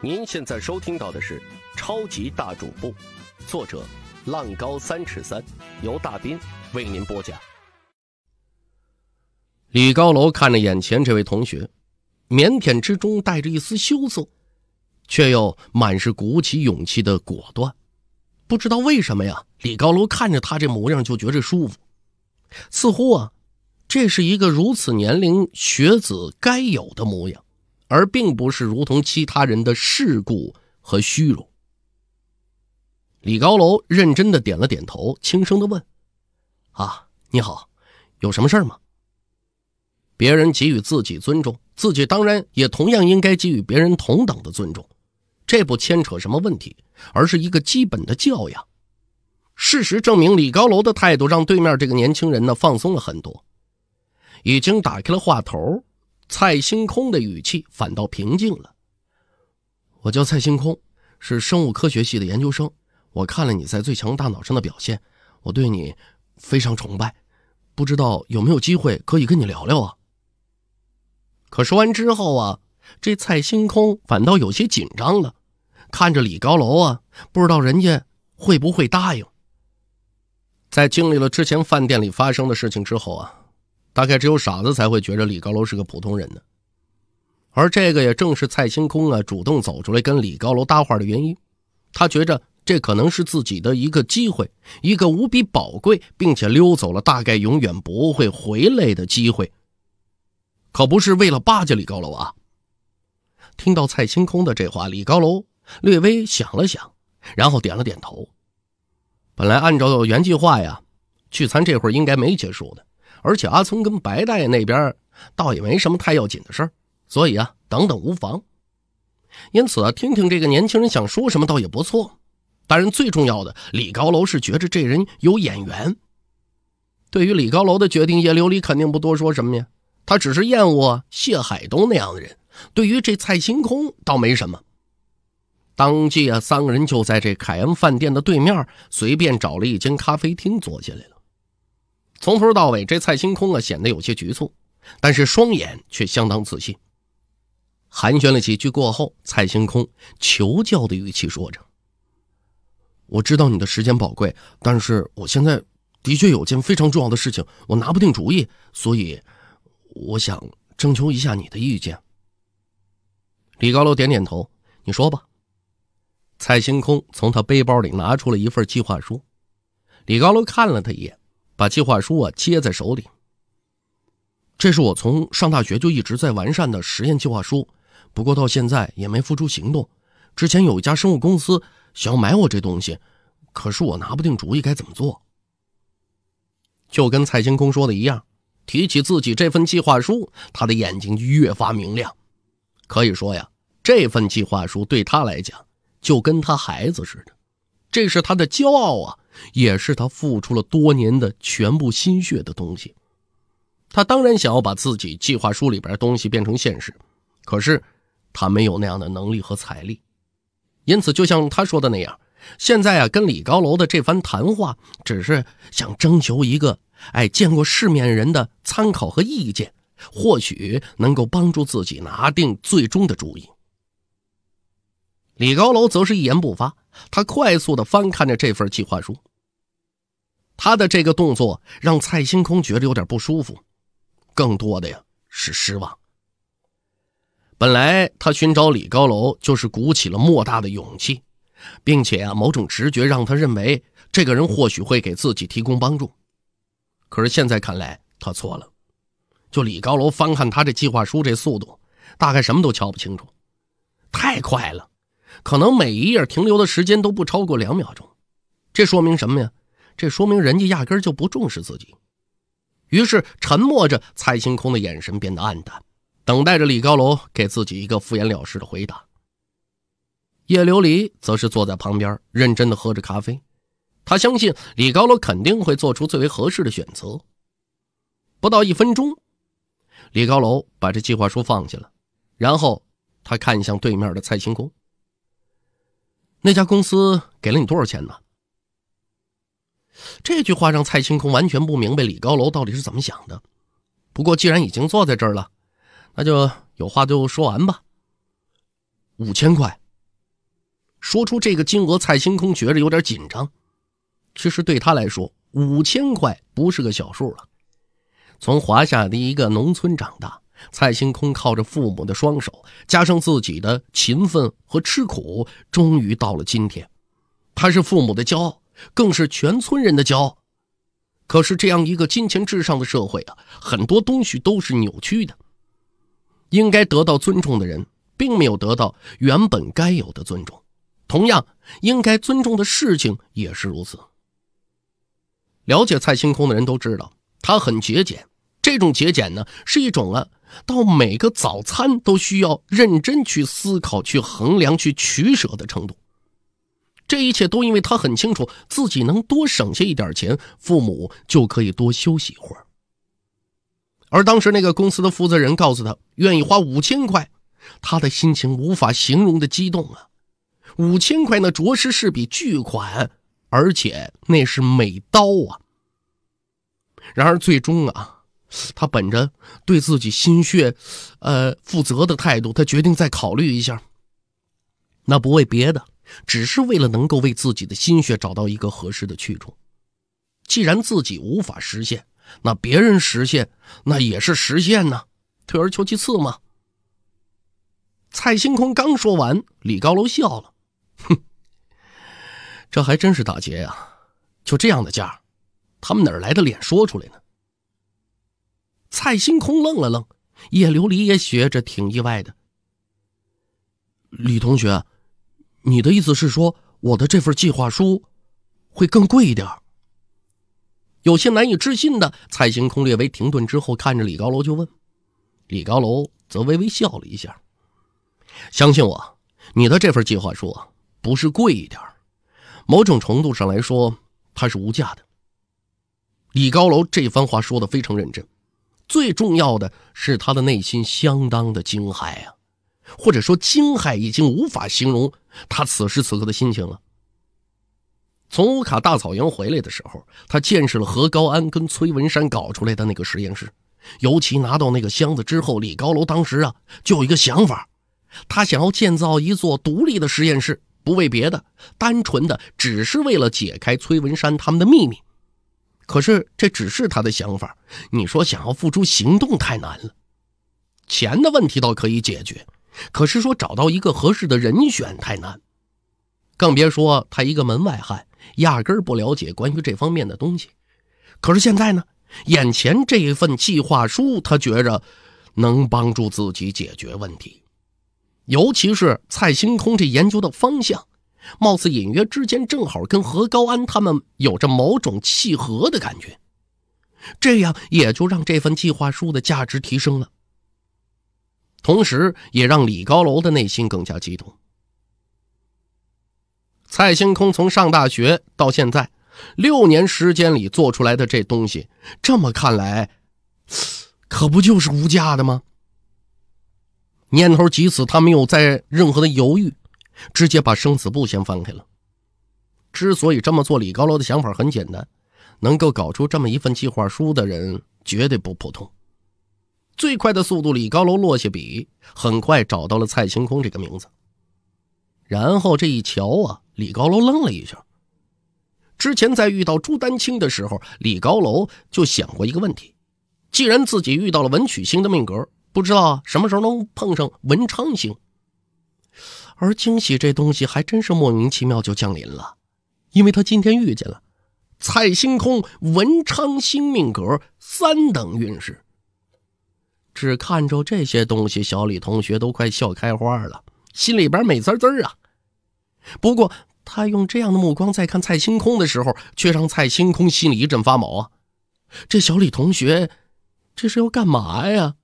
您现在收听到的是《超级大主播》，作者浪高三尺三，由大斌为您播讲。李高楼看着眼前这位同学，腼腆之中带着一丝羞涩，却又满是鼓起勇气的果断。不知道为什么呀，李高楼看着他这模样就觉着舒服，似乎啊，这是一个如此年龄学子该有的模样。而并不是如同其他人的世故和虚荣。李高楼认真的点了点头，轻声的问：“啊，你好，有什么事儿吗？”别人给予自己尊重，自己当然也同样应该给予别人同等的尊重，这不牵扯什么问题，而是一个基本的教养。事实证明，李高楼的态度让对面这个年轻人呢放松了很多，已经打开了话头。蔡星空的语气反倒平静了。我叫蔡星空，是生物科学系的研究生。我看了你在《最强大脑》上的表现，我对你非常崇拜，不知道有没有机会可以跟你聊聊啊？可说完之后啊，这蔡星空反倒有些紧张了，看着李高楼啊，不知道人家会不会答应。在经历了之前饭店里发生的事情之后啊。大概只有傻子才会觉着李高楼是个普通人呢，而这个也正是蔡星空啊主动走出来跟李高楼搭话的原因。他觉着这可能是自己的一个机会，一个无比宝贵，并且溜走了大概永远不会回来的机会。可不是为了巴结李高楼啊！听到蔡星空的这话，李高楼略微想了想，然后点了点头。本来按照原计划呀，聚餐这会儿应该没结束的。而且阿聪跟白大爷那边倒也没什么太要紧的事儿，所以啊，等等无妨。因此啊，听听这个年轻人想说什么倒也不错。当然，最重要的，李高楼是觉着这人有眼缘。对于李高楼的决定，叶琉璃肯定不多说什么呀。他只是厌恶谢海东那样的人。对于这蔡星空，倒没什么。当即啊，三个人就在这凯恩饭店的对面，随便找了一间咖啡厅坐下来了。从头到尾，这蔡星空啊显得有些局促，但是双眼却相当自信。寒暄了几句过后，蔡星空求教的语气说着：“我知道你的时间宝贵，但是我现在的确有件非常重要的事情，我拿不定主意，所以我想征求一下你的意见。”李高楼点点头：“你说吧。”蔡星空从他背包里拿出了一份计划书，李高楼看了他一眼。把计划书啊接在手里。这是我从上大学就一直在完善的实验计划书，不过到现在也没付出行动。之前有一家生物公司想要买我这东西，可是我拿不定主意该怎么做。就跟蔡兴空说的一样，提起自己这份计划书，他的眼睛越发明亮。可以说呀，这份计划书对他来讲就跟他孩子似的，这是他的骄傲啊。也是他付出了多年的全部心血的东西，他当然想要把自己计划书里边东西变成现实，可是他没有那样的能力和财力，因此就像他说的那样，现在啊跟李高楼的这番谈话，只是想征求一个哎见过世面人的参考和意见，或许能够帮助自己拿定最终的主意。李高楼则是一言不发，他快速的翻看着这份计划书。他的这个动作让蔡星空觉得有点不舒服，更多的呀是失望。本来他寻找李高楼就是鼓起了莫大的勇气，并且啊，某种直觉让他认为这个人或许会给自己提供帮助。可是现在看来他错了。就李高楼翻看他这计划书这速度，大概什么都瞧不清楚，太快了，可能每一页停留的时间都不超过两秒钟。这说明什么呀？这说明人家压根儿就不重视自己，于是沉默着，蔡星空的眼神变得暗淡，等待着李高楼给自己一个敷衍了事的回答。叶琉璃则是坐在旁边，认真的喝着咖啡，他相信李高楼肯定会做出最为合适的选择。不到一分钟，李高楼把这计划书放下了，然后他看向对面的蔡星空：“那家公司给了你多少钱呢？”这句话让蔡青空完全不明白李高楼到底是怎么想的。不过既然已经坐在这儿了，那就有话就说完吧。五千块。说出这个金额，蔡星空觉着有点紧张。其实对他来说，五千块不是个小数了。从华夏的一个农村长大，蔡星空靠着父母的双手，加上自己的勤奋和吃苦，终于到了今天。他是父母的骄傲。更是全村人的骄傲。可是这样一个金钱至上的社会啊，很多东西都是扭曲的。应该得到尊重的人，并没有得到原本该有的尊重；同样，应该尊重的事情也是如此。了解蔡兴空的人都知道，他很节俭。这种节俭呢，是一种啊，到每个早餐都需要认真去思考、去衡量、去取舍的程度。这一切都因为他很清楚，自己能多省下一点钱，父母就可以多休息一会儿。而当时那个公司的负责人告诉他愿意花五千块，他的心情无法形容的激动啊！五千块那着实是笔巨款，而且那是美刀啊！然而最终啊，他本着对自己心血，呃负责的态度，他决定再考虑一下。那不为别的。只是为了能够为自己的心血找到一个合适的去处，既然自己无法实现，那别人实现，那也是实现呢，退而求其次嘛。蔡星空刚说完，李高楼笑了，哼，这还真是打劫呀！就这样的价，他们哪来的脸说出来呢？蔡星空愣了愣，叶琉璃也学着，挺意外的。李同学。你的意思是说，我的这份计划书会更贵一点儿？有些难以置信的，蔡行空略微停顿之后，看着李高楼就问：“李高楼则微微笑了一下，相信我，你的这份计划书不是贵一点某种程度上来说，它是无价的。”李高楼这番话说的非常认真，最重要的是他的内心相当的惊骇啊，或者说惊骇已经无法形容。他此时此刻的心情啊，从乌卡大草原回来的时候，他见识了何高安跟崔文山搞出来的那个实验室。尤其拿到那个箱子之后，李高楼当时啊就有一个想法，他想要建造一座独立的实验室，不为别的，单纯的只是为了解开崔文山他们的秘密。可是这只是他的想法，你说想要付出行动太难了，钱的问题倒可以解决。可是说找到一个合适的人选太难，更别说他一个门外汉，压根儿不了解关于这方面的东西。可是现在呢，眼前这份计划书，他觉着能帮助自己解决问题，尤其是蔡星空这研究的方向，貌似隐约之间正好跟何高安他们有着某种契合的感觉，这样也就让这份计划书的价值提升了。同时也让李高楼的内心更加激动。蔡星空从上大学到现在六年时间里做出来的这东西，这么看来，可不就是无价的吗？念头急此，他没有在任何的犹豫，直接把生死簿先翻开了。之所以这么做，李高楼的想法很简单：能够搞出这么一份计划书的人，绝对不普通。最快的速度，李高楼落下笔，很快找到了“蔡星空”这个名字。然后这一瞧啊，李高楼愣了一下。之前在遇到朱丹青的时候，李高楼就想过一个问题：既然自己遇到了文曲星的命格，不知道什么时候能碰上文昌星。而惊喜这东西还真是莫名其妙就降临了，因为他今天遇见了蔡星空、文昌星命格三等运势。只看着这些东西，小李同学都快笑开花了，心里边美滋滋啊。不过他用这样的目光在看蔡星空的时候，却让蔡星空心里一阵发毛啊。这小李同学，这是要干嘛呀？